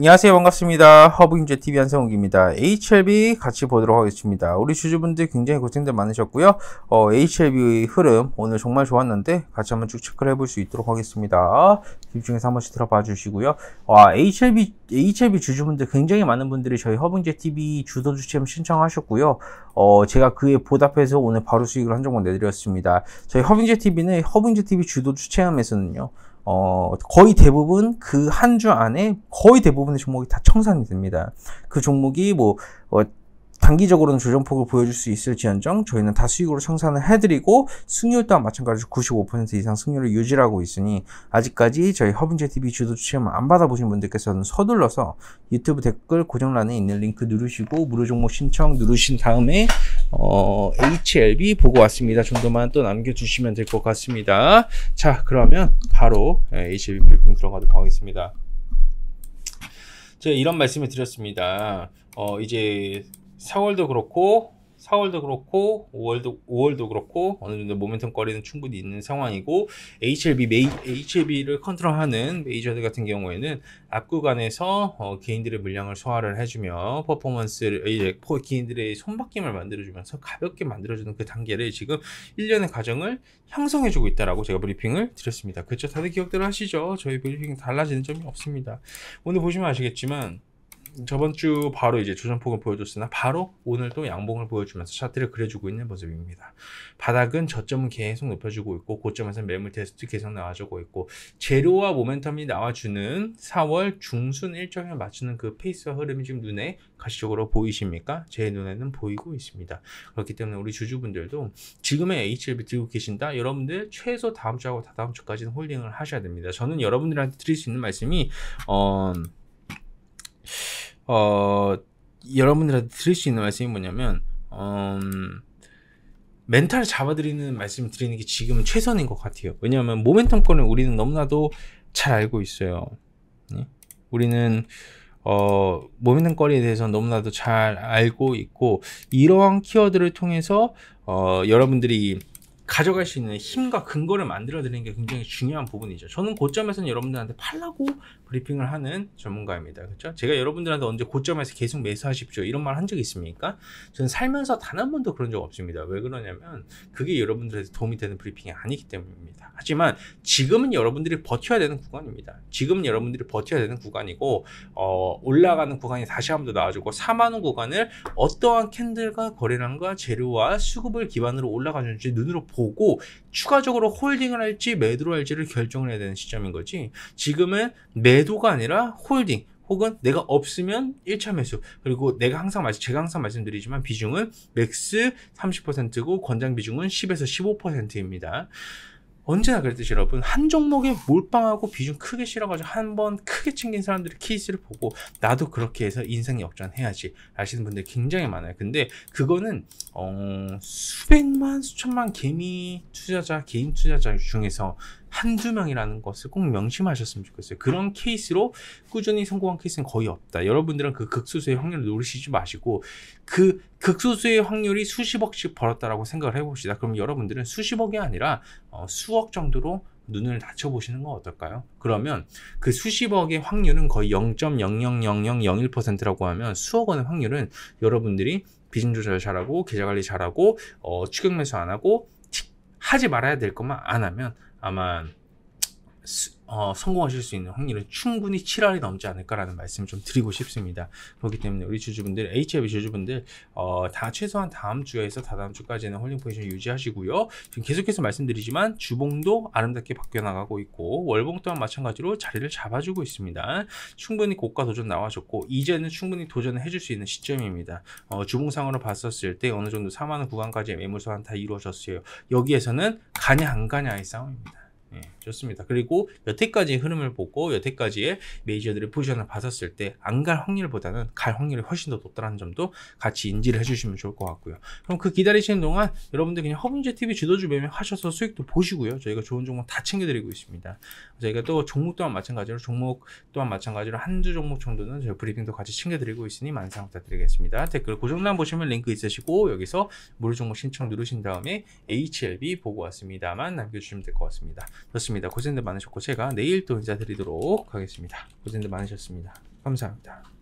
안녕하세요 반갑습니다 허브인제 t v 한성욱입니다 HLB 같이 보도록 하겠습니다 우리 주주분들 굉장히 고생들 많으셨고요 어, HLB 흐름 오늘 정말 좋았는데 같이 한번 쭉 체크를 해볼 수 있도록 하겠습니다 집중해서 한 번씩 들어봐 주시고요 와 HLB, HLB 주주분들 굉장히 많은 분들이 저희 허브인제 t v 주도주체험 신청하셨고요 어, 제가 그에 보답해서 오늘 바로 수익을 한정권 내드렸습니다 저희 허브인제 t v 는허브인제 t v 주도주체험에서는요 어, 거의 대부분 그 한 주 안에 거의 대부분의 종목이 다 청산이 됩니다. 그 종목이 뭐, 어, 단기적으로는 조정폭을 보여줄 수 있을지언정 저희는 다 수익으로 청산을 해드리고 승률 또한 마찬가지로 95% 이상 승률을 유지하고 있으니 아직까지 저희 허빙제 TV 주도 추첨안 받아보신 분들께서는 서둘러서 유튜브 댓글 고정란에 있는 링크 누르시고 무료 종목 신청 누르신 다음에 어, HLB 보고 왔습니다 정도만 또 남겨주시면 될 것 같습니다. 자 그러면 바로 예, HLB 브리핑 들어가도록 하겠습니다. 제가 이런 말씀을 드렸습니다. 어, 이제 4월도 그렇고 4월도 그렇고 5월도 5월도 그렇고 어느 정도 모멘텀 거리는 충분히 있는 상황이고 HLB 메이, HLB를 컨트롤하는 메이저들 같은 경우에는 앞 구간에서 어, 개인들의 물량을 소화를 해주며 퍼포먼스를 이제 개인들의 손바뀜을 만들어주면서 가볍게 만들어주는 그 단계를 지금 1년의 과정을 형성해주고 있다라고 제가 브리핑을 드렸습니다. 그쵸? 다들 기억들 하시죠? 저희 브리핑 달라지는 점이 없습니다. 오늘 보시면 아시겠지만 저번 주 바로 이제 조정폭을 보여줬으나 바로 오늘 또 양봉을 보여주면서 차트를 그려주고 있는 모습입니다. 바닥은 저점은 계속 높여주고 있고 고점에서 매물 테스트 계속 나와주고 있고 재료와 모멘텀이 나와주는 4월 중순 일정에 맞추는 그 페이스와 흐름이 지금 눈에 가시적으로 보이십니까? 제 눈에는 보이고 있습니다. 그렇기 때문에 우리 주주분들도 지금의 HLB 들고 계신다? 여러분들 최소 다음 주하고 다다음 주까지는 홀딩을 하셔야 됩니다. 저는 여러분들한테 드릴 수 있는 말씀이 어... 어, 여러분들한테 드릴 수 있는 말씀이 뭐냐면 어, 멘탈 잡아드리는 말씀을 드리는 게 지금은 최선인 것 같아요. 왜냐하면 모멘텀권을 우리는 너무나도 잘 알고 있어요. 네? 우리는 어, 모멘텀거리에 대해서 너무나도 잘 알고 있고 이러한 키워드를 통해서 어, 여러분들이 가져갈 수 있는 힘과 근거를 만들어 드리는 게 굉장히 중요한 부분이죠. 저는 고점에서는 여러분들한테 팔라고 브리핑을 하는 전문가입니다. 그렇죠? 제가 여러분들한테 언제 고점에서 계속 매수하십시오 이런 말 한적이 있습니까? 저는 살면서 단 한 번도 그런 적 없습니다. 왜 그러냐면 그게 여러분들한테 도움이 되는 브리핑이 아니기 때문입니다. 하지만 지금은 여러분들이 버텨야 되는 구간입니다. 지금은 여러분들이 버텨야 되는 구간이고 어, 올라가는 구간이 다시 한 번 더 나와주고 4만 원 구간을 어떠한 캔들과 거래량과 재료와 수급을 기반으로 올라가는지 눈으로 보고 추가적으로 홀딩을 할지 매도를 할지를 결정을 해야 되는 시점인 거지 지금은 매도가 아니라 홀딩 혹은 내가 없으면 1차 매수 그리고 내가 항상 말씀 제가 항상 말씀드리지만 비중은 맥스 30%고 권장 비중은 10에서 15%입니다. 언제나 그랬듯이 여러분 한 종목에 몰빵하고 비중 크게 실어가지고 한 번 크게 챙긴 사람들이 케이스를 보고 나도 그렇게 해서 인생 역전해야지 아시는 분들 굉장히 많아요 근데 그거는 어, 수백만 수천만 개미 투자자 개인 투자자 중에서 한두 명이라는 것을 꼭 명심하셨으면 좋겠어요. 그런 케이스로 꾸준히 성공한 케이스는 거의 없다. 여러분들은 그 극소수의 확률을 노리시지 마시고 그 극소수의 확률이 수십억씩 벌었다라고 생각을 해봅시다. 그럼 여러분들은 수십억이 아니라 어, 수억 정도로 눈을 낮춰보시는 건 어떨까요? 그러면 그 수십억의 확률은 거의 0 0 0 0 0 0 1라고 하면 수억 원의 확률은 여러분들이 비중 조절 잘하고 계좌 관리 잘하고 어, 추격 매수 안 하고 하지 말아야 될 것만 안 하면 아마 어, 성공하실 수 있는 확률은 충분히 7할이 넘지 않을까라는 말씀을 좀 드리고 싶습니다. 그렇기 때문에 우리 주주분들, h i 주주분들, 어, 다 최소한 다음 주에서 다다음 주까지는 홀딩 포지션 유지하시고요. 지금 계속해서 말씀드리지만 주봉도 아름답게 바뀌어나가고 있고 월봉 또한 마찬가지로 자리를 잡아주고 있습니다. 충분히 고가 도전 나와줬고 이제는 충분히 도전을 해줄 수 있는 시점입니다. 어, 주봉상으로 봤었을 때 어느 정도 4만원 구간까지 매물선 한타 이루어졌어요. 여기에서는 가냐 안 가냐의 싸움입니다. 예, 좋습니다. 그리고 여태까지의 흐름을 보고 여태까지의 메이저들의 포지션을 받았을때 안 갈 확률보다는 갈 확률이 훨씬 더 높다는 점도 같이 인지를 해주시면 좋을 것 같고요. 그럼 그 기다리시는 동안 여러분들 그냥 허브제 TV 지도주 매매하셔서 수익도 보시고요. 저희가 좋은 종목 다 챙겨드리고 있습니다. 저희가 또 종목 또한 마찬가지로 종목 또한 마찬가지로 한두 종목 정도는 저희 브리핑도 같이 챙겨드리고 있으니 많은 사랑 부탁드리겠습니다. 댓글 고정란 보시면 링크 있으시고 여기서 무료 종목 신청 누르신 다음에 HLB 보고 왔습니다만 남겨주시면 될 것 같습니다. 좋습니다. 고생들 많으셨고 제가 내일 또 인사드리도록 하겠습니다. 고생들 많으셨습니다. 감사합니다.